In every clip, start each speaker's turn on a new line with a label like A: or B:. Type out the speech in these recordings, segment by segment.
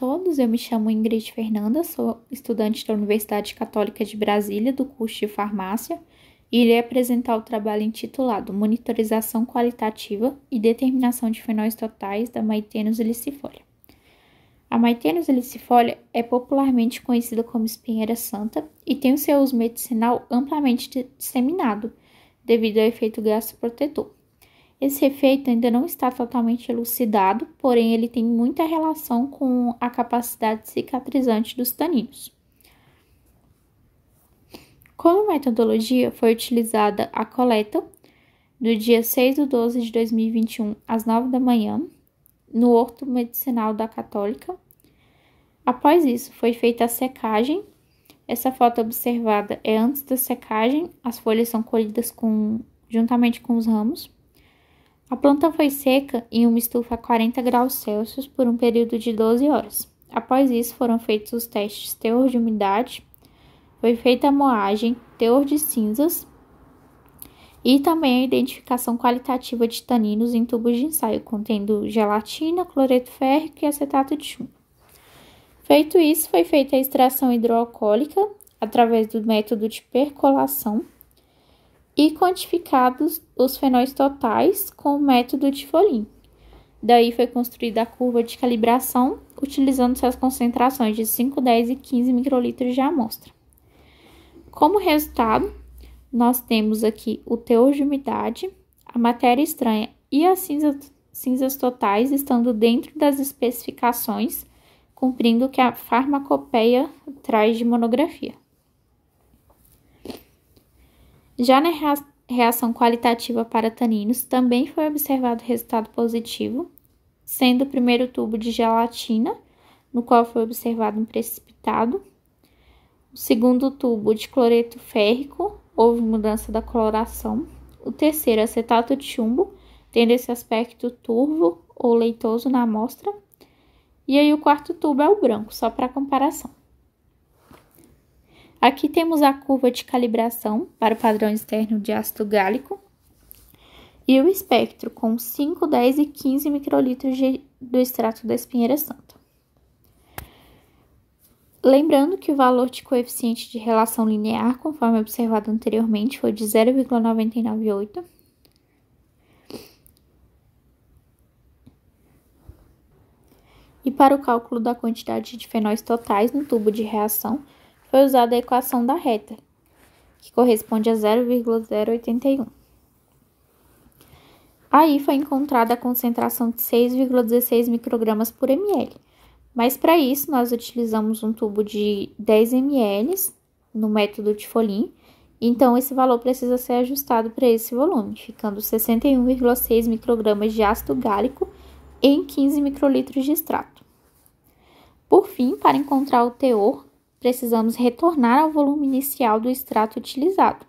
A: todos, eu me chamo Ingrid Fernanda, sou estudante da Universidade Católica de Brasília, do curso de Farmácia, e irei apresentar o trabalho intitulado Monitorização Qualitativa e Determinação de Fenóis Totais da Maitenus elicifolia. A Maitenus elicifolia é popularmente conhecida como espinheira santa e tem o seu uso medicinal amplamente disseminado, devido ao efeito gastroprotetor. Esse efeito ainda não está totalmente elucidado, porém ele tem muita relação com a capacidade cicatrizante dos taninos. Como metodologia foi utilizada a coleta do dia 6 de 12 de 2021 às 9 da manhã, no Horto Medicinal da Católica. Após isso, foi feita a secagem. Essa foto observada é antes da secagem, as folhas são colhidas com, juntamente com os ramos. A planta foi seca em uma estufa a 40 graus Celsius por um período de 12 horas. Após isso, foram feitos os testes teor de umidade, foi feita a moagem, teor de cinzas e também a identificação qualitativa de taninos em tubos de ensaio, contendo gelatina, cloreto férrico e acetato de chumbo. Feito isso, foi feita a extração hidroalcoólica através do método de percolação e quantificados os fenóis totais com o método de Folin. Daí foi construída a curva de calibração, utilizando-se as concentrações de 5, 10 e 15 microlitros de amostra. Como resultado, nós temos aqui o teor de umidade, a matéria estranha e as cinza, cinzas totais estando dentro das especificações, cumprindo o que a farmacopeia traz de monografia. Já na reação qualitativa para taninos, também foi observado resultado positivo, sendo o primeiro tubo de gelatina, no qual foi observado um precipitado. O segundo tubo de cloreto férrico, houve mudança da coloração. O terceiro, acetato de chumbo, tendo esse aspecto turvo ou leitoso na amostra. E aí o quarto tubo é o branco, só para comparação. Aqui temos a curva de calibração para o padrão externo de ácido gálico e o espectro com 5, 10 e 15 microlitros de, do extrato da espinheira santa. Lembrando que o valor de coeficiente de relação linear, conforme observado anteriormente, foi de 0,998. E para o cálculo da quantidade de fenóis totais no tubo de reação, foi usada a equação da reta, que corresponde a 0,081. Aí foi encontrada a concentração de 6,16 microgramas por ml. Mas para isso, nós utilizamos um tubo de 10 ml no método de Folin, então esse valor precisa ser ajustado para esse volume, ficando 61,6 microgramas de ácido gálico em 15 microlitros de extrato. Por fim, para encontrar o teor, precisamos retornar ao volume inicial do extrato utilizado.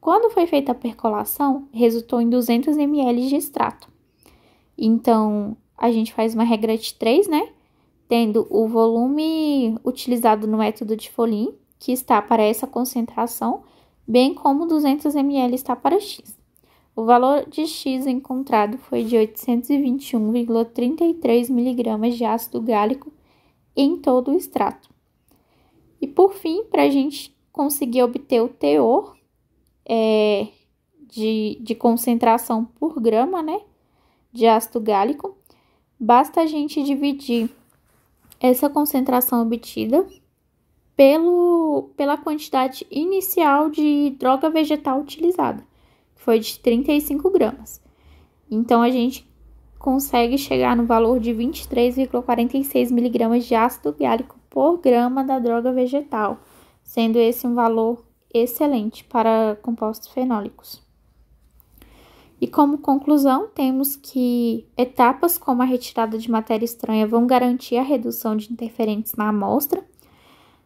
A: Quando foi feita a percolação, resultou em 200 ml de extrato. Então, a gente faz uma regra de 3, né? Tendo o volume utilizado no método de Folin, que está para essa concentração, bem como 200 ml está para X. O valor de X encontrado foi de 821,33 mg de ácido gálico em todo o extrato. E por fim, para a gente conseguir obter o teor é, de, de concentração por grama né, de ácido gálico, basta a gente dividir essa concentração obtida pelo, pela quantidade inicial de droga vegetal utilizada, que foi de 35 gramas. Então, a gente consegue chegar no valor de 23,46 miligramas de ácido gálico por grama da droga vegetal, sendo esse um valor excelente para compostos fenólicos. E como conclusão, temos que etapas como a retirada de matéria estranha vão garantir a redução de interferentes na amostra.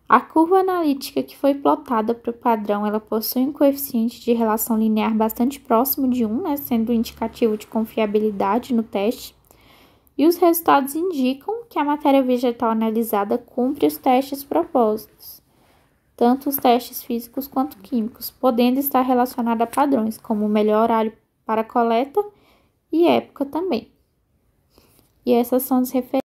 A: A curva analítica que foi plotada para o padrão, ela possui um coeficiente de relação linear bastante próximo de 1, né, sendo indicativo de confiabilidade no teste. E os resultados indicam que a matéria vegetal analisada cumpre os testes propostos, tanto os testes físicos quanto químicos, podendo estar relacionada a padrões, como o melhor horário para coleta e época também. E essas são as referências.